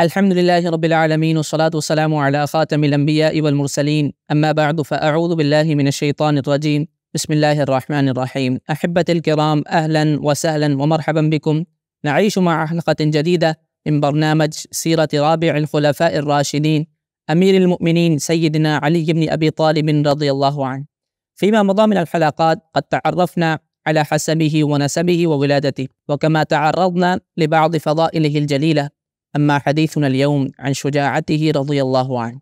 الحمد لله رب العالمين والصلاة والسلام على خاتم الأنبياء والمرسلين أما بعد فأعوذ بالله من الشيطان الرجيم بسم الله الرحمن الرحيم أحبتي الكرام أهلا وسهلا ومرحبا بكم نعيش مع حلقة جديدة من برنامج سيرة رابع الخلفاء الراشدين أمير المؤمنين سيدنا علي بن أبي طالب رضي الله عنه فيما مضى من الحلقات قد تعرفنا على حسبه ونسبه وولادته وكما تعرضنا لبعض فضائله الجليلة أما حديثنا اليوم عن شجاعته رضي الله عنه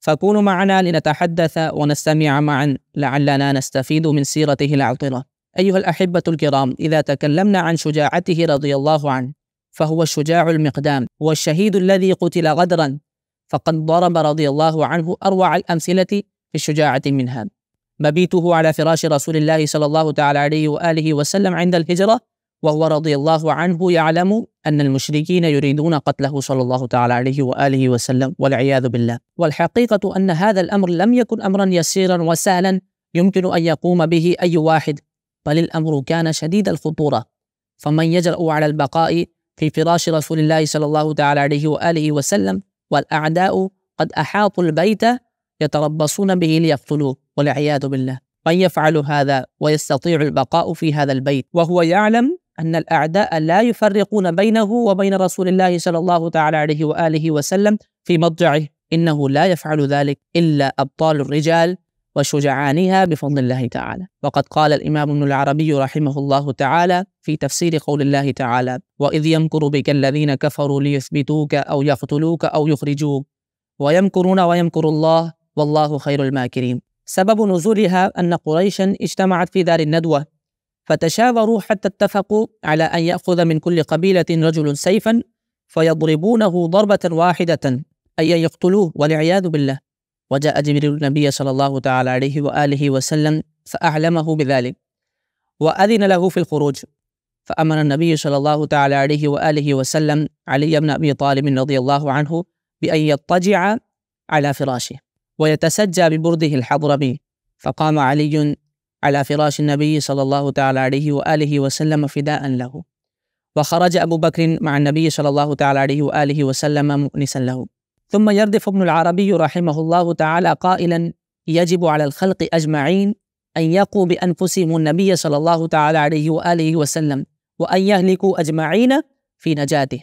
فكونوا معنا لنتحدث ونستمع معا لعلنا نستفيد من سيرته العطرة أيها الأحبة الكرام إذا تكلمنا عن شجاعته رضي الله عنه فهو الشجاع المقدام هو الشهيد الذي قتل غدرا فقد ضرب رضي الله عنه أروع الأمثلة في الشجاعة منها مبيته على فراش رسول الله صلى الله تعالى عليه وآله وسلم عند الهجرة وهو رضي الله عنه يعلم أن المشركين يريدون قتله صلى الله تعالى عليه وآله وسلم والعياذ بالله والحقيقة أن هذا الأمر لم يكن أمرا يسيرا وسهلا يمكن أن يقوم به أي واحد بل الأمر كان شديد الخطورة فمن يجرؤ على البقاء في فراش رسول الله صلى الله تعالى عليه وآله وسلم والأعداء قد أحاطوا البيت يتربصون به ليقتلوه والعياذ بالله من يفعل هذا ويستطيع البقاء في هذا البيت وهو يعلم أن الأعداء لا يفرقون بينه وبين رسول الله صلى الله تعالى عليه وآله وسلم في مضجعه إنه لا يفعل ذلك إلا أبطال الرجال وشجعانها بفضل الله تعالى وقد قال الإمام ابن العربي رحمه الله تعالى في تفسير قول الله تعالى وإذ يمكر بك الذين كفروا ليثبتوك أو يقتلوك أو يخرجوك ويمكرون ويمكر الله والله خير الماكرين سبب نزولها أن قريشا اجتمعت في دار الندوة فتشاوروا حتى اتفقوا على أن يأخذ من كل قبيلة رجل سيفا فيضربونه ضربة واحدة أي أن يقتلوه والعياذ بالله وجاء جبريل النبي صلى الله تعالى عليه وآله وسلم فأعلمه بذلك وأذن له في الخروج فأمر النبي صلى الله تعالى عليه وآله وسلم علي بن أبي طالب رضي الله عنه بأن يضطجع على فراشه ويتسجى ببرده الحضرمي فقام علي على فراش النبي صلى الله تعالى عليه وآله وسلم فداء له وخرج أبو بكر مع النبي صلى الله تعالى عليه وآله وسلم مؤنسا له ثم يردف ابن العربي رحمه الله تعالى قائلا يجب على الخلق أجمعين أن يقوا بأنفسهم النبي صلى الله تعالى عليه وآله وسلم وأن يهلكوا أجمعين في نجاته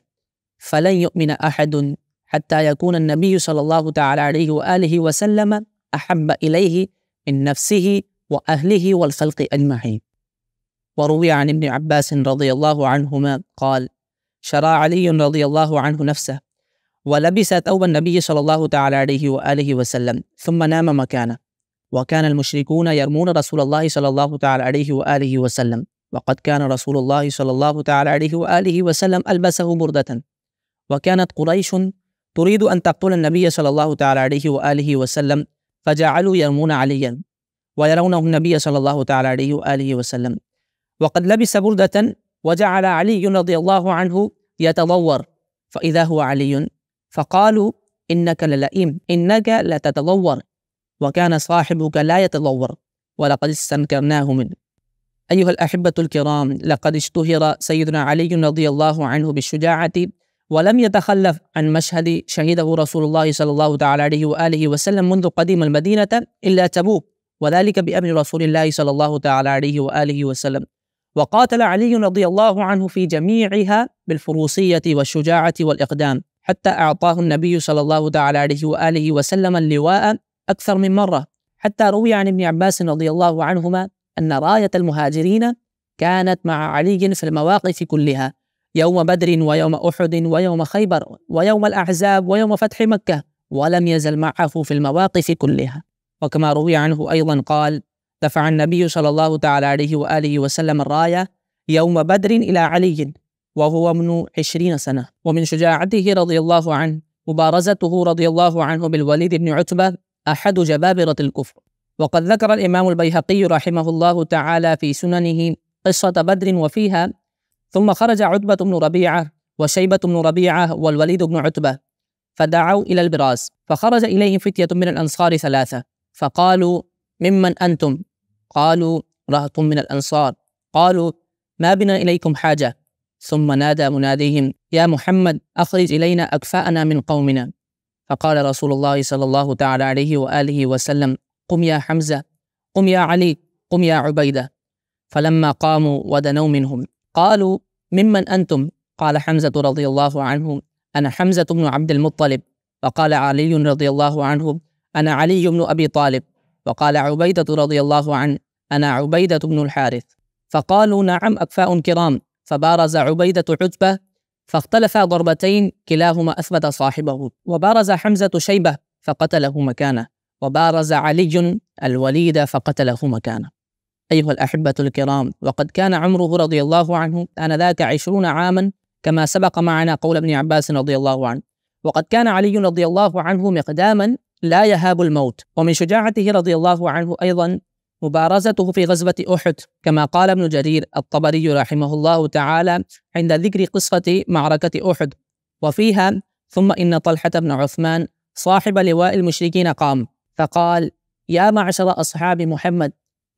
فلن يؤمن أحد حتى يكون النبي صلى الله تعالى عليه وآله وسلم أحب إليه من نفسه وأهله والخلق أجمعين وروي عن ابن عباس رضي الله عنهما قال شرى علي رضي الله عنه نفسه ولبس ثوب النبي صلى الله تعالى عليه وآله وسلم ثم نام مكانه وكان المشركون يرمون رسول الله صلى الله تعالى عليه وآله وسلم وقد كان رسول الله صلى الله تعالى عليه وآله وسلم ألبسه بردة وكانت قريش تريد أن تقتل النبي صلى الله تعالى عليه وآله وسلم فجعلوا يرمون عليا ويرونه النبي صلى الله تعالى عليه وآله وسلم وقد لبس بردة وجعل علي رضي الله عنه يتضور فإذا هو علي فقالوا إنك للئيم إنك لتتضور وكان صاحبك لا يتضور ولقد استنكرناه منه أيها الأحبة الكرام لقد اشتهر سيدنا علي رضي الله عنه بالشجاعة ولم يتخلف عن مشهد شهده رسول الله صلى الله تعالى عليه وآله وسلم منذ قديم المدينة إلا تبوك وذلك بأمر رسول الله صلى الله تعالى عليه وآله وسلم وقاتل علي رضي الله عنه في جميعها بالفروسية والشجاعة والإقدام حتى أعطاه النبي صلى الله تعالى عليه وآله وسلم اللواء أكثر من مرة حتى روي عن ابن عباس رضي الله عنهما أن راية المهاجرين كانت مع علي في المواقف كلها يوم بدر ويوم أحد ويوم خيبر ويوم الأحزاب ويوم فتح مكة ولم يزل معه في المواقف كلها وكما روي عنه أيضا قال دفع النبي صلى الله تعالى عليه وآله وسلم الراية يوم بدر إلى علي وهو ابن عشرين سنة ومن شجاعته رضي الله عنه مبارزته رضي الله عنه بالوليد بن عتبة أحد جبابرة الكفر وقد ذكر الإمام البيهقي رحمه الله تعالى في سننه قصة بدر وفيها ثم خرج عتبة بن ربيعة وشيبة بن ربيعة والوليد بن عتبة فدعوا إلى البراز فخرج إليهم فتية من الأنصار ثلاثة فقالوا ممن أنتم قالوا رهط من الأنصار قالوا ما بنا إليكم حاجة ثم نادى مناديهم يا محمد أخرج إلينا أكفاءنا من قومنا فقال رسول الله صلى الله تعالى عليه وآله وسلم قم يا حمزة قم يا علي قم يا عبيدة فلما قاموا ودنوا منهم قالوا ممن أنتم قال حمزة رضي الله عنه أنا حمزة بن عبد المطلب فقال علي رضي الله عنه أنا علي بن أبي طالب وقال عبيدة رضي الله عنه أنا عبيدة بن الحارث فقالوا نعم أكفاء كرام فبارز عبيدة عتبة فاختلفا ضربتين كلاهما أثبت صاحبه وبارز حمزة شيبة فقتله مكانه وبارز علي الوليد فقتله مكانه أيها الأحبة الكرام وقد كان عمره رضي الله عنه آنذاك عشرون عاما كما سبق معنا قول ابن عباس رضي الله عنه وقد كان علي رضي الله عنه مقداما لا يهاب الموت ومن شجاعته رضي الله عنه أيضا مبارزته في غزوة أحد كما قال ابن جرير الطبري رحمه الله تعالى عند ذكر قصة معركة أحد وفيها ثم إن طلحة بن عثمان صاحب لواء المشركين قام فقال يا معشر أصحاب محمد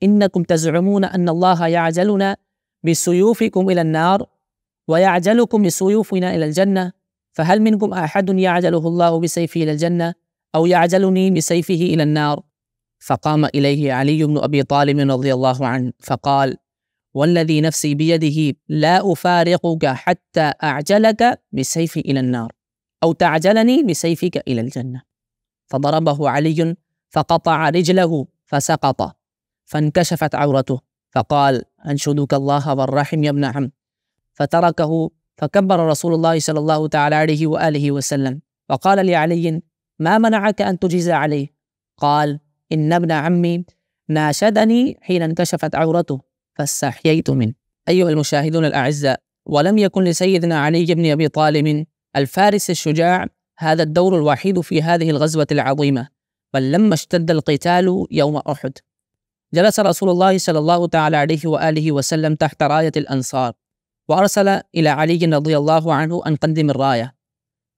إنكم تزعمون أن الله يعجلنا بسيوفكم إلى النار ويعجلكم بسيوفنا إلى الجنة فهل منكم أحد يعجله الله بسيفه إلى الجنة أو يعجلني بسيفه إلى النار فقام إليه علي بن أبي طالب رضي الله عنه فقال والذي نفسي بيده لا أفارقك حتى أعجلك بسيفي إلى النار أو تعجلني بسيفك إلى الجنة فضربه علي فقطع رجله فسقط فانكشفت عورته فقال أنشدك الله والرحم يا ابن عم فتركه فكبر رسول الله صلى الله تعالى عليه وآله وسلم وقال لعلي ما منعك أن تجيز عليه قال إن ابن عمي ناشدني حين انكشفت عورته فاستحييت منه أيها المشاهدون الأعزاء ولم يكن لسيدنا علي بن أبي طالب الفارس الشجاع هذا الدور الوحيد في هذه الغزوة العظيمة بل لما اشتد القتال يوم أحد جلس رسول الله صلى الله تعالى عليه وآله وسلم تحت راية الأنصار وأرسل إلى علي رضي الله عنه أن قدم الراية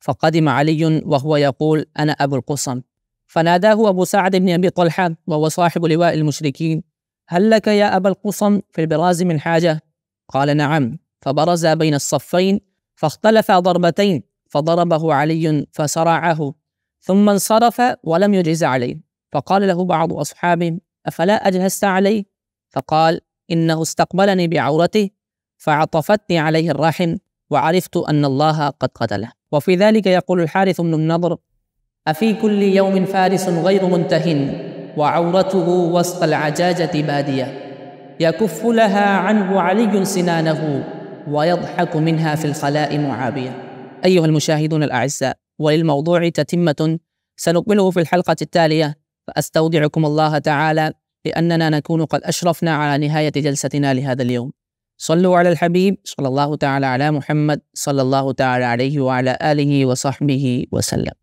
فقدم علي وهو يقول أنا أبو القصم فناداه أبو سعد بن أبي طلحة وهو صاحب لواء المشركين هل لك يا أبا القصم في البراز من حاجة؟ قال نعم فبرز بين الصفين فاختلفا ضربتين فضربه علي فصرعه ثم انصرف ولم يجز عليه فقال له بعض أصحابه أفلا أجهزت عليه؟ فقال إنه استقبلني بعورته فعطفتني عليه الرحم وعرفت أن الله قد قتله وفي ذلك يقول الحارث بن النضر أفي كل يوم فارس غير منته وعورته وسط العجاجة بادية يكف لها عنه علي سنانه ويضحك منها في الخلاء معابية أيها المشاهدون الأعزاء وللموضوع تتمة سنقبله في الحلقة التالية فأستودعكم الله تعالى لأننا نكون قد أشرفنا على نهاية جلستنا لهذا اليوم صلوا على الحبيب صلى الله تعالى على محمد صلى الله تعالى عليه وعلى آله وصحبه وسلم